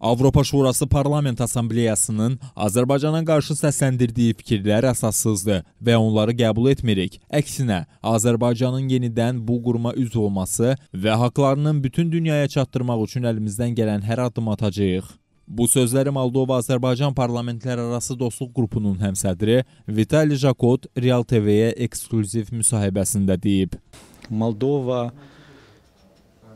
Avropa Şurası Parlament Assambleyasının Azərbaycana qarşı səsləndirdiyi fikirlər əsassızdır və onları qəbul etmirik. Əksinə, Azərbaycanın yenidən bu quruma üzv olması və haqlarının bütün dünyaya çatdırmaq üçün əlimizdən gələn hər addım atacağıq. Bu sözləri Moldova-Azərbaycan parlamentlər arası dostluq qrupunun həmsədri Vitali Jakot Real TV-yə eksklüziv müsahibəsində deyib. Moldova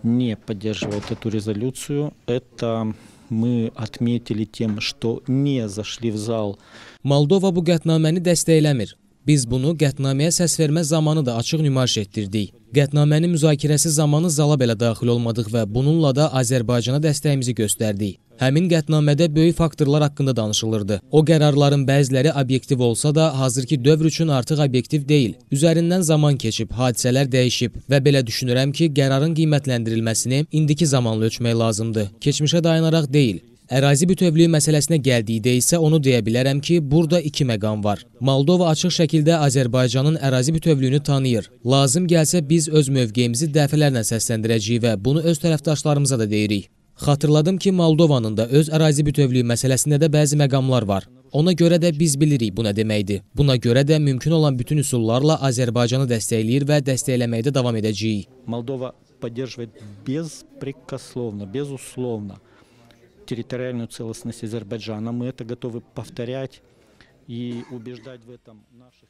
не поддерживает эту резолюцию. Это мы отметили тем, что не зашли в зал. Moldova bu qətnaməni dəstəkləmir. Biz bunu qətnaməyə səs vermə zamanı da açıq nümayiş etdirdik. Qətnamənin müzakirəsi zamanı zala belə daxil olmadıq və bununla da Azərbaycana dəstəyimizi göstərdik. Həmin qətnamədə böyük faktorlar haqqında danışılırdı. O qərarların bəziləri obyektiv olsa da, hazırki dövr üçün artıq obyektiv deyil. Üzərindən zaman keçib, hadisələr dəyişib və belə düşünürəm ki, qərarın qiymətləndirilməsini indiki zamanla ölçmək lazımdır. Keçmişə dayanaraq deyil. Ərazi bütövlüyü məsələsinə gəldikdə isə onu deyə bilərəm ki, burada iki məqam var. Moldova açıq şəkildə Azərbaycanın ərazi bütövlüyünü tanıyır. Lazım gəlsə biz öz mövqeyimizi dəfələrlə səsləndirəcəyik və bunu öz tərəfdaşlarımıza da deyirik. Xatırladım ki, Moldovanın da öz ərazi bütövlüyü məsələsində də bəzi məqamlar var. Ona görə də biz bilirik bu nə deməkdir. Buna görə də mümkün olan bütün üsullarla Azərbaycanı dəstəkləyir və dəstəkləməkdə davam edəcəyik. Moldova поддерживает беспрекословно, безусловно территориальную целостность Азербайджана. Мы это готовы повторять и убеждать в этом наших